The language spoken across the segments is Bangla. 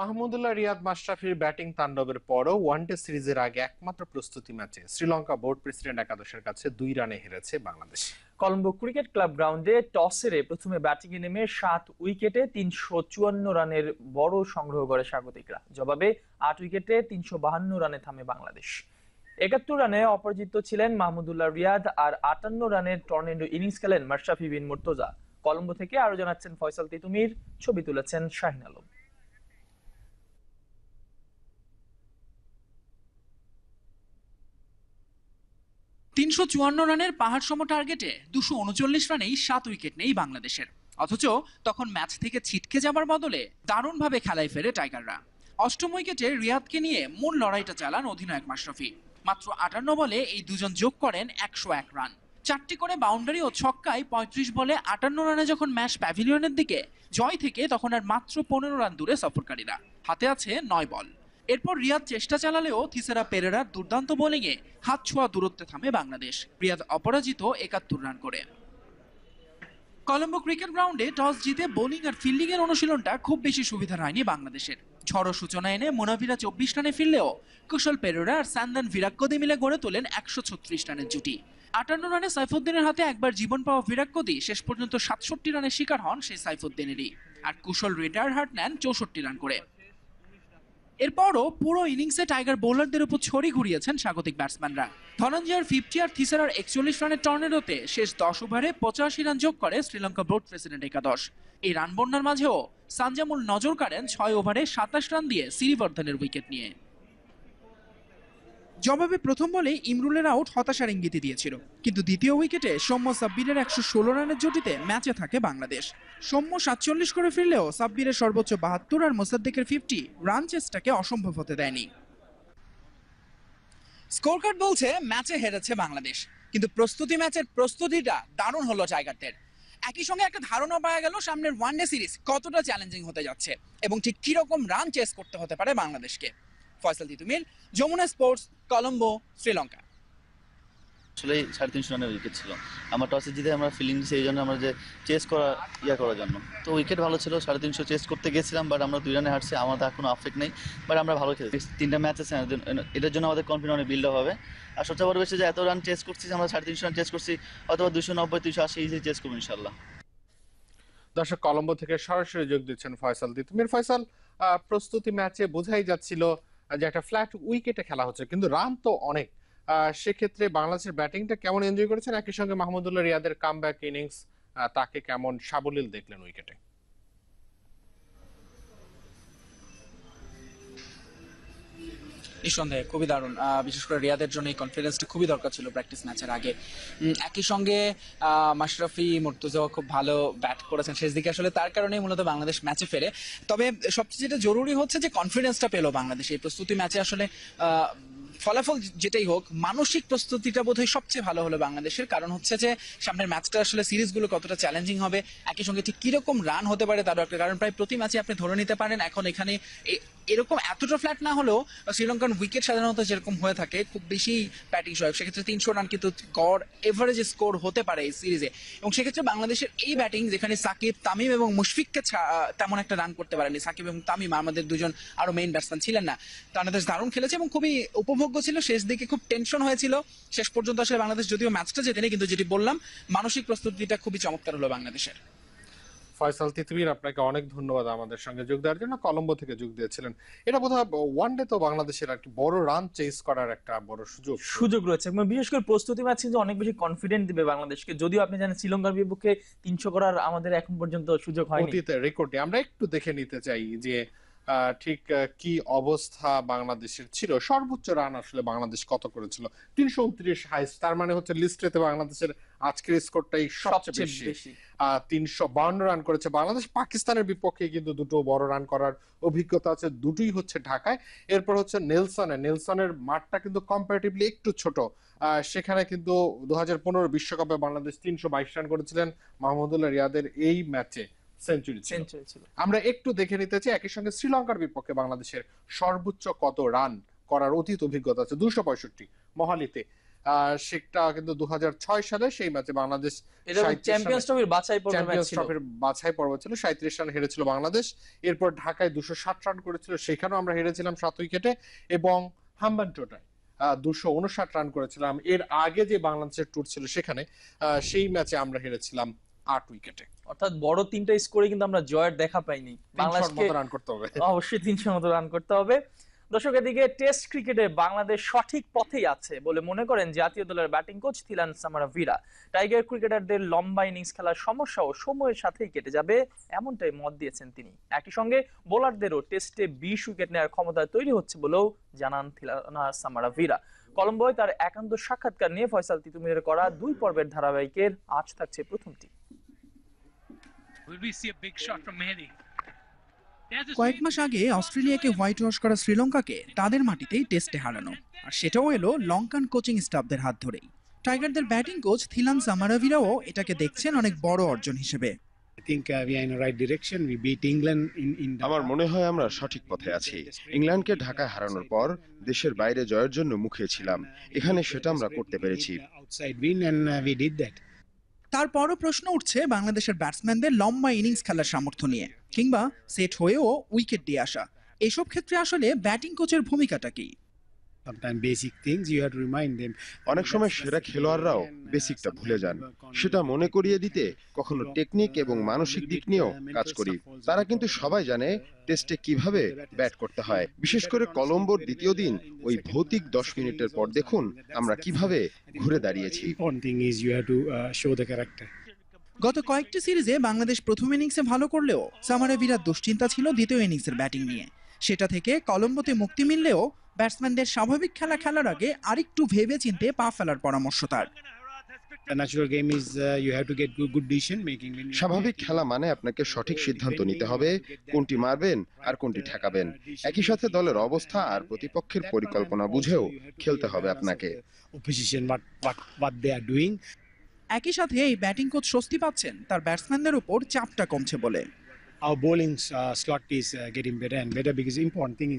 মাহমুদুল্লাহ রিয়াদ মাশরাফির ব্যাটিং তাণ্ডবের পরও ওয়ানডে সিরিজের আগে একমাত্র প্রস্তুতি ম্যাচে শ্রীলঙ্কা বোর্ড প্রেসিডেন্ট একাদশের কাছে দুই রানে হেরেছে বাংলাদেশ কলম্বো ক্রিকেট ক্লাব গ্রাউন্ডে টস প্রথমে ব্যাটিং ব্যাটিংয়ে নেমে সাত উইকেটে তিনশো চুয়ান্ন রানের বড় সংগ্রহ করে স্বাগতিকরা জবাবে আট উইকেটে তিনশো বাহান্ন রানে থামে বাংলাদেশ একাত্তর রানে অপরাজিত ছিলেন মাহমুদুল্লাহ রিয়াদ আর আটান্ন রানের টর্নেডো ইনিংস খেলেন মাশরাফি বিন মুর্তজা কলম্বো থেকে আরো জানাচ্ছেন ফয়সাল তিতুমির ছবি তুলেছেন শাহিন আলম তিনশো চুয়ান্ন রানের পাহাড় সম টার্গেটে দুশো উনচল্লিশ রানেই সাত উইকেট নেই বাংলাদেশের অথচ তখন ম্যাচ থেকে ছিটকে যাবার বদলে দারুণভাবে খেলায় ফেরে টাইগাররা অষ্টম উইকেটে রিয়াদকে নিয়ে মূল লড়াইটা চালান অধিনায়ক মাশরফি মাত্র আটান্ন বলে এই দুজন যোগ করেন একশো এক রান চারটি করে বাউন্ডারি ও ছক্কায় পঁয়ত্রিশ বলে আটান্ন রানে যখন ম্যাচ প্যাভিলিয়নের দিকে জয় থেকে তখন আর মাত্র পনেরো রান দূরে সফরকারীরা হাতে আছে নয় বল এরপর রিয়াদ চেষ্টা চালালেও থিসেরা পেরেরার দুর্দান্ত বোলিংয়ে হাত ছোঁয়া দূরত্বে থামে বাংলাদেশ রিয়াদ অপরাজিত একাত্তর রান করে কলম্বো ক্রিকেট গ্রাউন্ডে টস জিতে বোলিং আর ফিল্ডিংয়ের অনুশীলনটা খুব বেশি সুবিধা হয়নি বাংলাদেশের ঝড়ো সূচনা এনে মোনাভিরা চব্বিশ রানে ফিরলেও কুশল পেরোরা আর সান্দান ভিরাক্কদি মিলে গড়ে তোলেন একশো ছত্রিশ রানের জুটি আটান্ন রানে সাইফুদ্দিনের হাতে একবার জীবন পাওয়া ভিরাক্কদি শেষ পর্যন্ত সাতষট্টি রানের শিকার হন সেই সাইফুদ্দিনেরই আর কুশল রেডার হাট নেন চৌষট্টি রান করে এরপরও পুরো ইনিংসে টাইগার বোলারদের উপর ছড়ি ঘুরিয়েছেন স্বাগতিক ব্যাটসম্যানরা ধনঞ্জয়ের ফিফটি আর থিসারার একচল্লিশ রানের টর্নেডোতে শেষ দশ ওভারে পঁচাশি রান যোগ করে শ্রীলঙ্কা বোর্ড প্রেসিডেন্ট একাদশ এই রান বন্যার মাঝেও সানজামুল নজর কাড়েন ছয় ওভারে সাতাশ রান দিয়ে সিরিবর্ধনের উইকেট নিয়ে জবাবে প্রথম বলে ইমরুলের আউট হতাশার ইঙ্গিতে দিয়েছিল কিন্তু দ্বিতীয় উইকেটে সৌম্য সাব্বিরের একশো ষোলো রানের জুটিতে ম্যাচে থাকে বাংলাদেশ সৌম্য সাতচল্লিশ করে ফিরলেও সাব্বিরের সর্বোচ্চ বাহাত্তর আর মোসাদ্দেকের ফিফটি রান চেষ্টাকে অসম্ভব হতে দেয়নি কার্ড বলছে ম্যাচে হেরেছে বাংলাদেশ কিন্তু প্রস্তুতি ম্যাচের প্রস্তুতিটা দারুণ হলো টাইগারদের একই সঙ্গে একটা ধারণা পাওয়া গেল সামনের ওয়ানডে সিরিজ কতটা চ্যালেঞ্জিং হতে যাচ্ছে এবং ঠিক কীরকম রান চেস করতে হতে পারে বাংলাদেশকে ফয়সাল তিতুমিল যমুনা স্পোর্টস কলম্বো শ্রীলঙ্কা আসলে সাড়ে তিনশো রানের উইকেট ছিল আমার টসে জিতে আমরা ফিল্ডিং সেই জন্য আমরা যে চেস করা ইয়া করার জন্য তো উইকেট ভালো ছিল সাড়ে তিনশো চেস করতে গেছিলাম বাট আমরা দুই রানে হারছি আমাদের আর কোনো আফেক্ট নেই বাট আমরা ভালো খেলি তিনটা ম্যাচ আছে এটার জন্য আমাদের কনফিডেন্ট অনেক বিল্ড হবে আর সবচেয়ে বড় বেশি যে এত রান চেস করছি আমরা সাড়ে তিনশো রান চেস করছি অথবা দুশো নব্বই দুশো আশি ইজি চেস করবো ইনশাল্লাহ দর্শক কলম্বো থেকে সরাসরি যোগ দিচ্ছেন ফয়সাল তিতুমির ফয়সাল প্রস্তুতি ম্যাচে বোঝাই যাচ্ছিল যে একটা ফ্ল্যাট উইকেটে খেলা হচ্ছে কিন্তু রান তো অনেক সেক্ষেত্রে বাংলাদেশের ব্যাটিংটা কেমন এনজয় করেছেন একই সঙ্গে মাহমুদুল্লাহ রিয়াদের কামব্যাক ইনিংস তাকে কেমন সাবলীল দেখলেন উইকেটে নিঃসন্দেহে খুবই দারুণ বিশেষ করে রিয়াদের জন্য এই কনফিডেন্সটা খুবই দরকার ছিল প্র্যাকটিস ম্যাচের আগে একই সঙ্গে মাশরাফি মুর্তজা খুব ভালো ব্যাট করেছেন শেষ দিকে আসলে তার কারণেই মূলত বাংলাদেশ ম্যাচে ফেরে তবে সবচেয়ে যেটা জরুরি হচ্ছে যে কনফিডেন্সটা পেল বাংলাদেশ এই প্রস্তুতি ম্যাচে আসলে ফলাফল যেটাই হোক মানসিক প্রস্তুতিটা বোধহয় সবচেয়ে ভালো হলো বাংলাদেশের কারণ হচ্ছে যে সামনের ম্যাচটা আসলে সিরিজগুলো কতটা চ্যালেঞ্জিং হবে একই সঙ্গে ঠিক কিরকম রান হতে পারে তারও একটা কারণ প্রায় প্রতি ম্যাচে আপনি ধরে নিতে পারেন এখন এখানে এরকম এতটা ফ্ল্যাট না হলেও শ্রীলঙ্কান উইকেট সাধারণত যেরকম হয়ে থাকে খুব বেশি ব্যাটিং সহায়ক সেক্ষেত্রে তিনশো রান কিন্তু গড় এভারেজ স্কোর হতে পারে এই সিরিজে এবং সেক্ষেত্রে বাংলাদেশের এই ব্যাটিং যেখানে সাকিব তামিম এবং মুশফিককে তেমন একটা রান করতে পারেনি সাকিব এবং তামিম আমাদের দুজন আরো মেইন ব্যাটসম্যান ছিলেন না বাংলাদেশ দারুণ খেলেছে এবং খুবই উপভোগ্য ছিল শেষ দিকে খুব টেনশন হয়েছিল শেষ পর্যন্ত আসলে বাংলাদেশ যদিও ম্যাচটা জেতেনি কিন্তু যেটি বললাম মানসিক প্রস্তুতিটা খুবই চমৎকার হলো বাংলাদেশের ফয়সাল তিতবির আপনাকে অনেক ধন্যবাদ আমাদের সঙ্গে যোগ দেওয়ার জন্য কলম্বো থেকে যোগ দিয়েছিলেন এটা বোধ হয় ওয়ান ডে তো বাংলাদেশের একটি বড় রান চেস করার একটা বড় সুযোগ সুযোগ রয়েছে এবং বিশেষ করে প্রস্তুতি ম্যাচ কিন্তু অনেক বেশি কনফিডেন্ট দিবে বাংলাদেশকে যদিও আপনি জানেন শ্রীলঙ্কার বিপক্ষে তিনশো করার আমাদের এখন পর্যন্ত সুযোগ হয় অতীতে রেকর্ডে আমরা একটু দেখে নিতে চাই যে ঠিক কি অবস্থা বাংলাদেশের ছিল সর্বোচ্চ রান আসলে বাংলাদেশ কত করেছিল তিনশো উনত্রিশ হাইস্ট তার মানে হচ্ছে লিস্টেতে বাংলাদেশের আজকের স্কোরটাই সবচেয়ে বেশি তিনশো বাউন্ন রান করেছে বাংলাদেশ পাকিস্তানের বিপক্ষে কিন্তু দুটো বড় রান করার অভিজ্ঞতা আছে দুটোই হচ্ছে ঢাকায় এরপর হচ্ছে নেলসনে নেলসনের মাঠটা কিন্তু কম্পারেটিভলি একটু ছোট সেখানে কিন্তু দু হাজার পনেরো বিশ্বকাপে বাংলাদেশ তিনশো বাইশ রান করেছিলেন মাহমুদুল্লাহ রিয়াদের এই ম্যাচে সেঞ্চুরি ছিল আমরা একটু দেখে নিতে চাই একই সঙ্গে শ্রীলঙ্কার বিপক্ষে বাংলাদেশের সর্বোচ্চ কত রান করার অতীত অভিজ্ঞতা আছে দুশো পঁয়ষট্টি মহালিতে সেটা কিন্তু দু সালে সেই ম্যাচে বাংলাদেশ চ্যাম্পিয়ন্স ট্রফির বাছাই পর্ব ছিল সাঁত্রিশ রান হেরেছিল বাংলাদেশ এরপর ঢাকায় দুশো ষাট রান করেছিল সেখানেও আমরা হেরেছিলাম সাত উইকেটে এবং হাম্বান টোটায় দুশো উনষাট রান করেছিলাম এর আগে যে বাংলাদেশের ট্যুর ছিল সেখানে সেই ম্যাচে আমরা হেরেছিলাম আট উইকেটে অর্থাৎ বড় তিনটা স্কোরে কিন্তু আমরা জয়ের দেখা পাইনি বাংলাদেশকে রান করতে হবে অবশ্যই তিনশো মতো রান করতে হবে দর্শক এদিকে টেস্ট ক্রিকেটে বাংলাদেশ সঠিক পথেই আছে বলে মনে করেন জাতীয় দলের batting coach Thilan Samaraweera tiger ক্রিকেটারদের লম্বা ইনিংস খেলার সমস্যাও সময়ের সাথেই কেটে যাবে এমনটাই মত দিয়েছেন তিনি একই সঙ্গে বোলারদেরও টেস্টে বিশ উইকেট নেওয়ার ক্ষমতা তৈরি হচ্ছে বলেও জানান থিলানা সামারাভিরা কলম্বোয় তার একান্ত সাক্ষাৎকার নিয়ে ফয়সাল তিতুমিরের করা দুই পর্বের ধারাবাহিকের আজ থাকছে প্রথমটি Will we see a big shot from Mehdi? কয়েক মাস আগে অস্ট্রেলিয়াকে হোয়াইট ওয়াশ করা শ্রীলঙ্কাকে তাদের মাটিতেই টেস্টে হারানো আর সেটাও এলো লঙ্কান কোচিং স্টাফদের হাত ধরেই টাইগারদের ব্যাটিং কোচ থিলান সামারাভিরাও এটাকে দেখছেন অনেক বড় অর্জন হিসেবে uh, আমার মনে হয় আমরা সঠিক পথে আছি ইংল্যান্ডকে ঢাকায় হারানোর পর দেশের বাইরে জয়ের জন্য মুখে ছিলাম এখানে সেটা আমরা করতে পেরেছি uh, তারপরও প্রশ্ন উঠছে বাংলাদেশের ব্যাটসম্যানদের লম্বা ইনিংস খেলার সামর্থ্য নিয়ে কিংবা সেট হয়েও উইকেট দিয়ে আসা এসব ক্ষেত্রে আসলে ব্যাটিং কোচের ভূমিকাটা কি অনেক সময় সেরা খেলোয়াড়রাও বেসিকটা ভুলে যান সেটা মনে করিয়ে দিতে কখনো টেকনিক এবং মানসিক দিক নিয়েও কাজ করি তারা কিন্তু সবাই জানে টেস্টে কিভাবে ব্যাট করতে হয় বিশেষ করে কলম্বোর দ্বিতীয় দিন ওই ভৌতিক দশ মিনিটের পর দেখুন আমরা কিভাবে ঘুরে দাঁড়িয়েছি গত কয়েকটি সিরিজে বাংলাদেশ প্রথম ইনিংসে ভালো করলেও সামারে বিরাট দুশ্চিন্তা ছিল দ্বিতীয় ইনিংসের ব্যাটিং নিয়ে সেটা থেকে কলম্বোতে মুক্তি মিললেও ব্যাটসম্যানদের স্বাভাবিক খেলা খেলার আগে আরেকটু ভেবে চিনতে পা ফেলার পরামর্শ তার uh, স্বাভাবিক খেলা মানে আপনাকে সঠিক সিদ্ধান্ত নিতে হবে কোনটি মারবেন আর কোনটি ঠেকাবেন একই সাথে দলের অবস্থা আর প্রতিপক্ষের পরিকল্পনা বুঝেও খেলতে হবে আপনাকে একই সাথে এই ব্যাটিং কোচ স্বস্তি পাচ্ছেন তার ব্যাটসম্যানদের উপর চাপটা কমছে বলে uh, uh,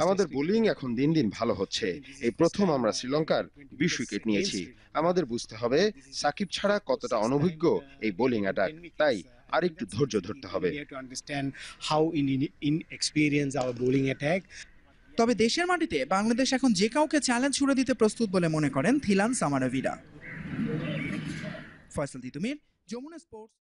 আমাদের বোলিং এখন দিন দিন ভালো হচ্ছে এই প্রথম আমরা শ্রীলঙ্কার বিশ উইকেট নিয়েছি আমাদের বুঝতে হবে সাকিব ছাড়া কতটা অনভিজ্ঞ এই বোলিং অ্যাটাক তাই আর একটু ধৈর্য ধরতে হবে তবে দেশের মাটিতে বাংলাদেশ এখন যে কাউকে চ্যালেঞ্জ ছুড়ে দিতে প্রস্তুত বলে মনে করেন থিলান সামারাভিরা ফয়সাল তিতুমির যমুনা স্পোর্টস